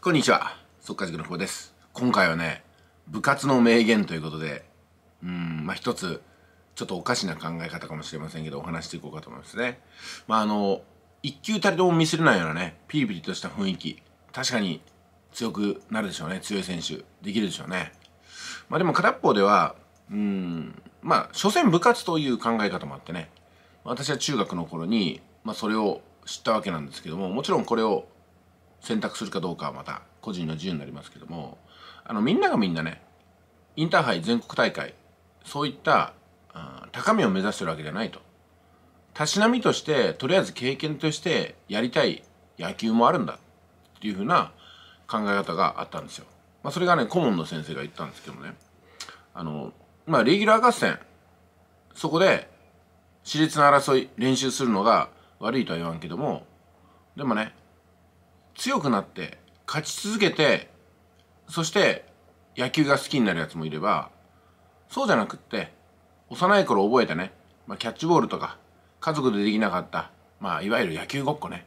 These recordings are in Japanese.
こんにちは、速稼塾の久保です。今回はね、部活の名言ということで、うん、まあ一つ、ちょっとおかしな考え方かもしれませんけど、お話していこうかと思いますね。まああの、一級たりともミスれないようなね、ピリピリとした雰囲気、確かに強くなるでしょうね、強い選手、できるでしょうね。まあでも片方では、うん、まあ、所詮部活という考え方もあってね、私は中学の頃に、まあそれを知ったわけなんですけども、もちろんこれを選択するかどうかはまた個人の自由になりますけどもあのみんながみんなねインターハイ全国大会そういった高みを目指してるわけじゃないとたしなみとしてとりあえず経験としてやりたい野球もあるんだっていうふうな考え方があったんですよ、まあ、それがね顧問の先生が言ったんですけどねあのまあレギュラー合戦そこで熾烈な争い練習するのが悪いとは言わんけどもでもね強くなって勝ち続けてそして野球が好きになるやつもいればそうじゃなくって幼い頃覚えたね、まあ、キャッチボールとか家族でできなかった、まあ、いわゆる野球ごっこね、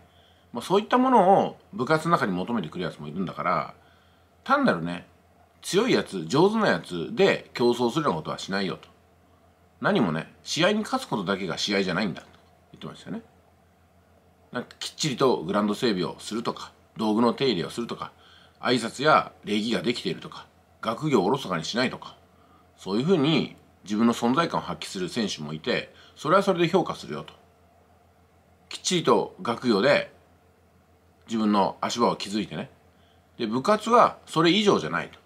まあ、そういったものを部活の中に求めてくるやつもいるんだから単なるね強いやつ上手なやつで競争するようなことはしないよと何もね試合に勝つことだけが試合じゃないんだと言ってましたよねきっちりとグラウンド整備をするとか道具の手入れをするとか挨拶や礼儀ができているとか学業をおろそかにしないとかそういうふうに自分の存在感を発揮する選手もいてそれはそれで評価するよときっちりと学業で自分の足場を築いてねで部活はそれ以上じゃないと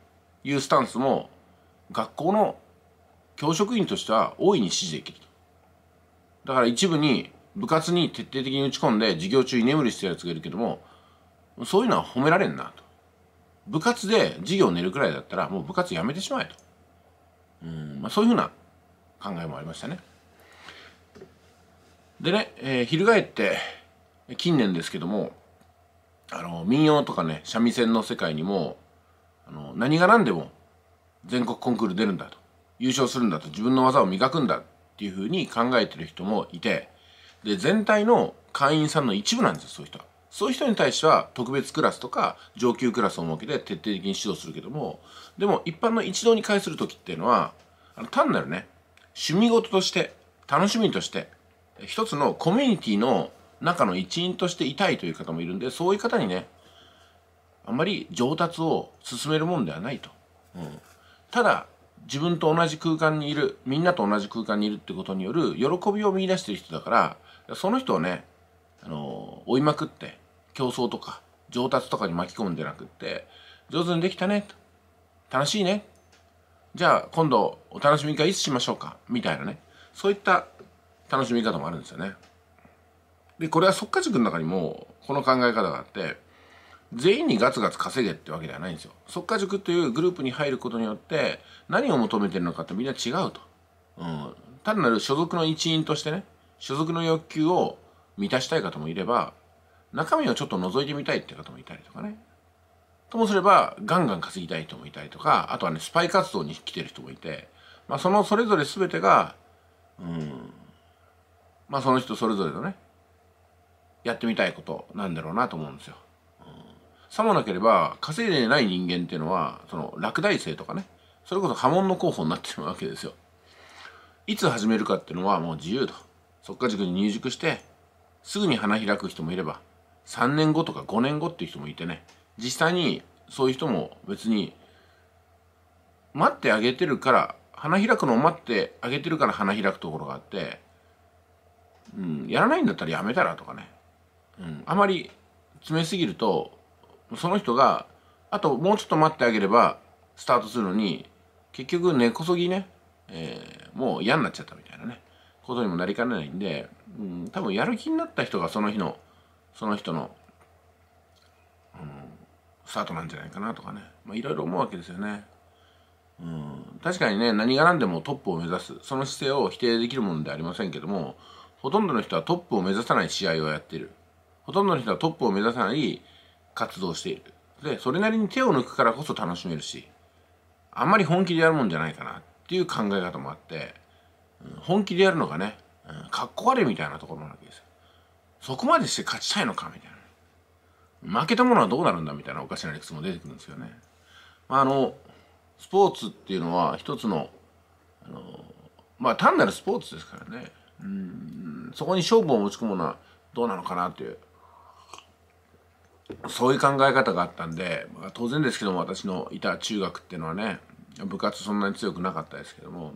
いうスタンスも学校の教職員としては大いに支持できるとだから一部に部活に徹底的に打ち込んで授業中居眠りしてるやつがいるけどもそういうのは褒められんなと。部活で授業寝るくらいだったらもう部活やめてしまえと。うんまあ、そういうふうな考えもありましたね。でね、えー、翻って近年ですけどもあの民謡とかね三味線の世界にもあの何が何でも全国コンクール出るんだと優勝するんだと自分の技を磨くんだっていうふうに考えてる人もいてで全体の会員さんの一部なんですよそういう人は。そういう人に対しては特別クラスとか上級クラスを設けて徹底的に指導するけどもでも一般の一堂に会する時っていうのはあの単なるね趣味事として楽しみとして一つのコミュニティの中の一員としていたいという方もいるんでそういう方にねあんまり上達を進めるもんではないと、うん、ただ自分と同じ空間にいるみんなと同じ空間にいるってことによる喜びを見いだしてる人だからその人をねあの追いまくって競争とか上達とかに巻き込むんじゃなくって上手にできたね楽しいねじゃあ今度お楽しみ会いつしましょうかみたいなねそういった楽しみ方もあるんですよね。でこれは即価塾の中にもこの考え方があって全員にガツガツ稼げってわけではないんですよ。即価塾というグループに入ることによって何を求めてるのかってみんな違うと。うん、単なる所属の一員としてね所属の欲求を満たしたい方もいれば中身をちょっと覗いてみたいって方もいたりとかねともすればガンガン稼ぎたい人もいたりとかあとはねスパイ活動に来てる人もいて、まあ、そのそれぞれ全てがうんまあその人それぞれのねやってみたいことなんだろうなと思うんですよ。うん、さもなければ稼いでない人間っていうのはその落第生とかねそれこそ波紋の候補になってしまうわけですよ。いつ始めるかっていうのはもう自由と。そっか塾に入塾してすぐに花開く人もいれば3年後とか5年後っていう人もいてね実際にそういう人も別に待ってあげてるから花開くのを待ってあげてるから花開くところがあって、うん、やらないんだったらやめたらとかね、うん、あまり詰めすぎるとその人があともうちょっと待ってあげればスタートするのに結局根こそぎね、えー、もう嫌になっちゃったみたいなねことにもなりかねないんで、うん、多分やる気になった人がその日のその人の、うん、スタートなんじゃないかなとかね、まあ、いろいろ思うわけですよね。うん、確かにね何が何でもトップを目指すその姿勢を否定できるものではありませんけどもほとんどの人はトップを目指さない試合をやっているほとんどの人はトップを目指さない活動をしているでそれなりに手を抜くからこそ楽しめるしあんまり本気でやるもんじゃないかなっていう考え方もあって、うん、本気でやるのがね、うん、かっこ悪いみたいなところなわけですよそこまでして勝ちたいのかみたいな。負けたものはどうなるんだみたいなおかしな理屈も出てくるんですよね。まあ、あの、スポーツっていうのは一つの、あの、まあ単なるスポーツですからね。うん、そこに勝負を持ち込むのはどうなのかなっていう。そういう考え方があったんで、まあ、当然ですけども私のいた中学っていうのはね、部活そんなに強くなかったですけども、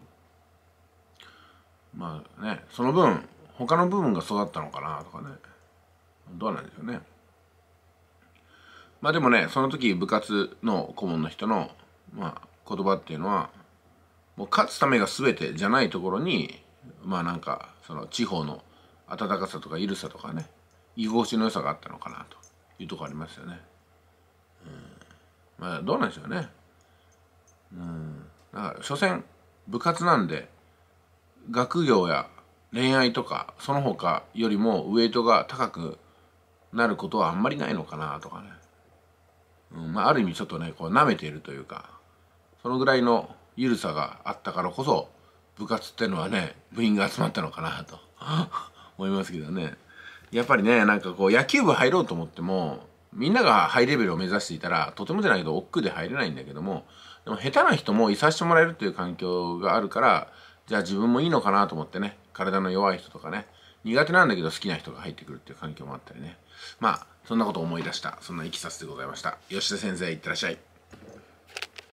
まあね、その分、他の部分が育ったのかなとかねどうなんでしょうねまあでもねその時部活の顧問の人の、まあ、言葉っていうのはもう勝つためが全てじゃないところにまあなんかその地方の温かさとか緩さとかね居心地の良さがあったのかなというとこありますよね。うん、まあどうなんでしょうね。うん、だから所詮部活なんで学業や恋愛とかその他よりもウエイトが高くなることはあんまりないのかなとかね、うんまあ、ある意味ちょっとねこう舐めているというかそのぐらいの緩さがあったからこそ部活ってのはね部員が集まったのかなと 思いますけどねやっぱりねなんかこう野球部入ろうと思ってもみんながハイレベルを目指していたらとてもじゃないけど億劫で入れないんだけどもでも下手な人もいさせてもらえるという環境があるからじゃあ自分もいいのかなと思ってね体の弱い人とかね、苦手なんだけど好きな人が入ってくるっていう環境もあったりね。まあ、そんなことを思い出した、そんないきさつでございました。吉田先生、いってらっしゃい。